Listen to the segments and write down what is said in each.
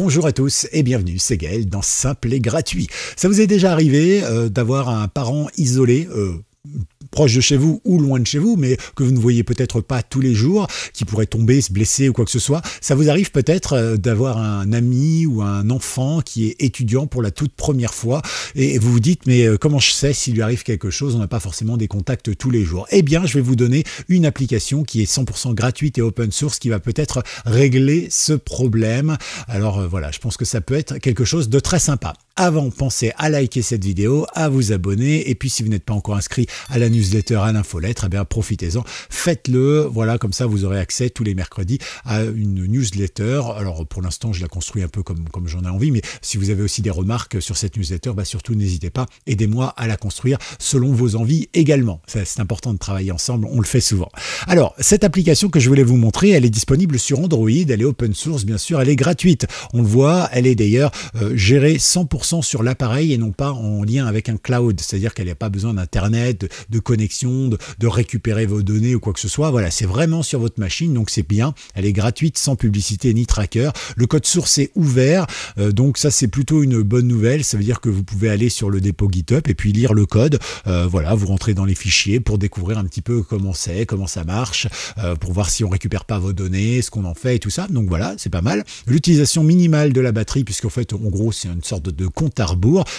Bonjour à tous et bienvenue, c'est Gaël dans Simple et Gratuit. Ça vous est déjà arrivé euh, d'avoir un parent isolé euh, proche de chez vous ou loin de chez vous, mais que vous ne voyez peut-être pas tous les jours, qui pourrait tomber, se blesser ou quoi que ce soit. Ça vous arrive peut-être euh, d'avoir un ami ou un enfant qui est étudiant pour la toute première fois et vous vous dites mais euh, comment je sais s'il lui arrive quelque chose On n'a pas forcément des contacts tous les jours. Eh bien, je vais vous donner une application qui est 100% gratuite et open source qui va peut-être régler ce problème. Alors euh, voilà, je pense que ça peut être quelque chose de très sympa. Avant, pensez à liker cette vidéo, à vous abonner. Et puis, si vous n'êtes pas encore inscrit à la newsletter, à l'infolettre, eh bien, profitez-en. Faites-le. Voilà, comme ça, vous aurez accès tous les mercredis à une newsletter. Alors, pour l'instant, je la construis un peu comme, comme j'en ai envie. Mais si vous avez aussi des remarques sur cette newsletter, bah, surtout, n'hésitez pas. Aidez-moi à la construire selon vos envies également. C'est important de travailler ensemble. On le fait souvent. Alors, cette application que je voulais vous montrer, elle est disponible sur Android. Elle est open source, bien sûr. Elle est gratuite. On le voit. Elle est d'ailleurs euh, gérée 100% sur l'appareil et non pas en lien avec un cloud, c'est-à-dire qu'elle n'a pas besoin d'internet, de, connexion, de, récupérer vos données ou quoi que ce soit. Voilà, c'est vraiment sur votre machine, donc c'est bien. Elle est gratuite, sans publicité ni tracker. Le code source est ouvert, euh, donc ça c'est plutôt une bonne nouvelle. Ça veut dire que vous pouvez aller sur le dépôt GitHub et puis lire le code. Euh, voilà, vous rentrez dans les fichiers pour découvrir un petit peu comment c'est, comment ça marche, euh, pour voir si on récupère pas vos données, ce qu'on en fait et tout ça. Donc voilà, c'est pas mal. L'utilisation minimale de la batterie, puisque en fait, en gros, c'est une sorte de compte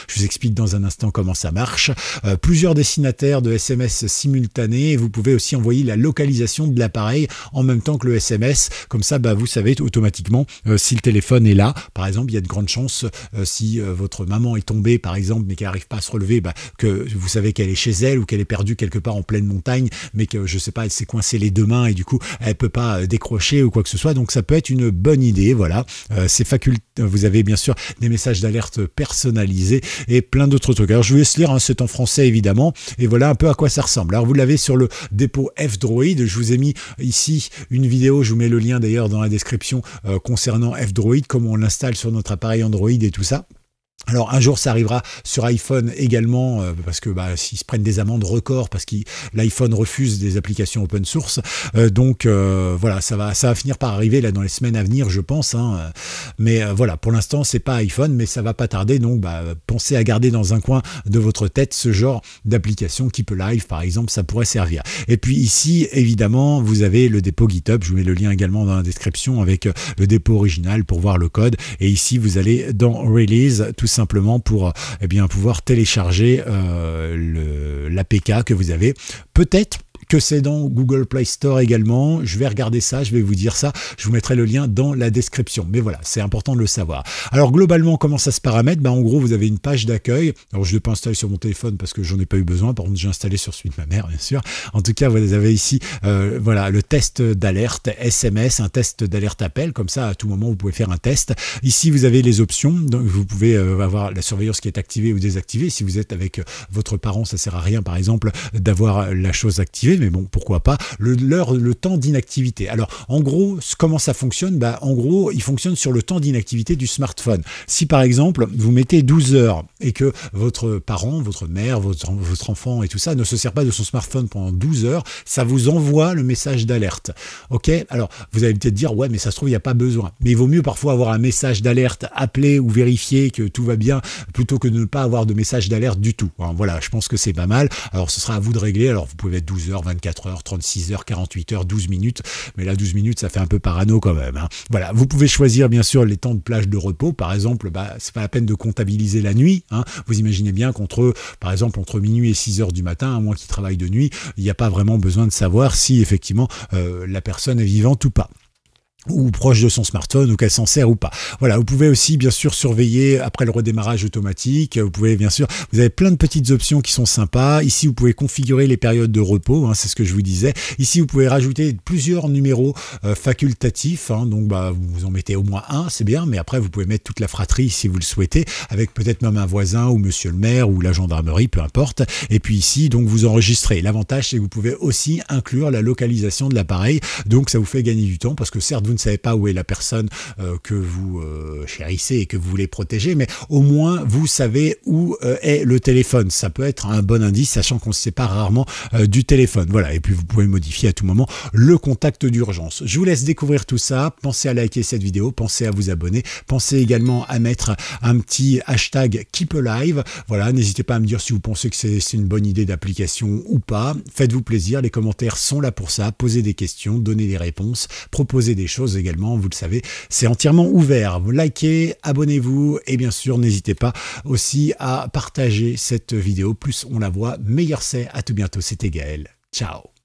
Je vous explique dans un instant comment ça marche. Euh, plusieurs destinataires de SMS simultanés. Vous pouvez aussi envoyer la localisation de l'appareil en même temps que le SMS. Comme ça, bah, vous savez automatiquement euh, si le téléphone est là. Par exemple, il y a de grandes chances euh, si votre maman est tombée, par exemple, mais qu'elle n'arrive pas à se relever, bah, que vous savez qu'elle est chez elle ou qu'elle est perdue quelque part en pleine montagne, mais que je ne sais pas, elle s'est coincée les deux mains et du coup, elle ne peut pas décrocher ou quoi que ce soit. Donc ça peut être une bonne idée. Voilà, c'est facultés. Vous avez bien sûr des messages d'alerte personnels personnalisé et plein d'autres trucs. Alors je vais se lire, hein, c'est en français évidemment, et voilà un peu à quoi ça ressemble. Alors vous l'avez sur le dépôt F-Droid, je vous ai mis ici une vidéo, je vous mets le lien d'ailleurs dans la description euh, concernant F-Droid, comment on l'installe sur notre appareil Android et tout ça. Alors un jour ça arrivera sur iPhone également euh, parce que bah, s'ils se prennent des amendes records parce que l'iPhone refuse des applications open source euh, donc euh, voilà ça va ça va finir par arriver là dans les semaines à venir je pense hein, mais voilà pour l'instant c'est pas iPhone mais ça va pas tarder donc bah, pensez à garder dans un coin de votre tête ce genre d'application qui peut live par exemple ça pourrait servir et puis ici évidemment vous avez le dépôt GitHub je vous mets le lien également dans la description avec le dépôt original pour voir le code et ici vous allez dans release simplement pour euh, eh bien, pouvoir télécharger euh, l'APK que vous avez peut-être que c'est dans Google Play Store également. Je vais regarder ça, je vais vous dire ça. Je vous mettrai le lien dans la description. Mais voilà, c'est important de le savoir. Alors globalement, comment ça se paramètre bah, En gros, vous avez une page d'accueil. Alors je ne l'ai pas installé sur mon téléphone parce que j'en ai pas eu besoin. Par contre, j'ai installé sur celui de ma mère, bien sûr. En tout cas, vous avez ici euh, voilà, le test d'alerte SMS, un test d'alerte appel. Comme ça, à tout moment, vous pouvez faire un test. Ici, vous avez les options. Donc, vous pouvez euh, avoir la surveillance qui est activée ou désactivée. Si vous êtes avec euh, votre parent, ça ne sert à rien, par exemple, d'avoir la chose activée mais bon, pourquoi pas, le, le temps d'inactivité. Alors, en gros, comment ça fonctionne bah, En gros, il fonctionne sur le temps d'inactivité du smartphone. Si par exemple, vous mettez 12 heures et que votre parent, votre mère, votre, votre enfant et tout ça ne se sert pas de son smartphone pendant 12 heures, ça vous envoie le message d'alerte. Ok Alors, vous allez peut-être dire, ouais, mais ça se trouve, il n'y a pas besoin. Mais il vaut mieux parfois avoir un message d'alerte, appelé ou vérifier que tout va bien, plutôt que de ne pas avoir de message d'alerte du tout. Hein, voilà, je pense que c'est pas mal. Alors, ce sera à vous de régler. Alors, vous pouvez mettre 12 heures, 24 heures, 36 heures, 48 heures, 12 minutes. Mais là, 12 minutes, ça fait un peu parano quand même. Hein. Voilà, vous pouvez choisir bien sûr les temps de plage de repos. Par exemple, bah, c'est pas la peine de comptabiliser la nuit. Hein. Vous imaginez bien qu'entre, par exemple, entre minuit et 6 heures du matin, à moins qui travaille de nuit, il n'y a pas vraiment besoin de savoir si effectivement euh, la personne est vivante ou pas ou proche de son smartphone ou qu'elle s'en sert ou pas. Voilà, vous pouvez aussi bien sûr surveiller après le redémarrage automatique, vous pouvez bien sûr, vous avez plein de petites options qui sont sympas. Ici, vous pouvez configurer les périodes de repos, hein, c'est ce que je vous disais. Ici, vous pouvez rajouter plusieurs numéros euh, facultatifs, hein. donc bah, vous en mettez au moins un, c'est bien, mais après, vous pouvez mettre toute la fratrie si vous le souhaitez, avec peut-être même un voisin ou monsieur le maire ou la gendarmerie, peu importe. Et puis ici, donc vous enregistrez. L'avantage, c'est que vous pouvez aussi inclure la localisation de l'appareil, donc ça vous fait gagner du temps parce que certes, vous ne ne savez pas où est la personne euh, que vous euh, chérissez et que vous voulez protéger, mais au moins vous savez où euh, est le téléphone. Ça peut être un bon indice, sachant qu'on se sépare rarement du téléphone. Voilà, et puis vous pouvez modifier à tout moment le contact d'urgence. Je vous laisse découvrir tout ça. Pensez à liker cette vidéo, pensez à vous abonner, pensez également à mettre un petit hashtag Keep live Voilà, n'hésitez pas à me dire si vous pensez que c'est une bonne idée d'application ou pas. Faites-vous plaisir, les commentaires sont là pour ça. poser des questions, donner des réponses, proposez des choses également, vous le savez, c'est entièrement ouvert. Vous likez, abonnez-vous et bien sûr, n'hésitez pas aussi à partager cette vidéo. Plus on la voit, meilleur c'est. À tout bientôt, c'était Gaël. Ciao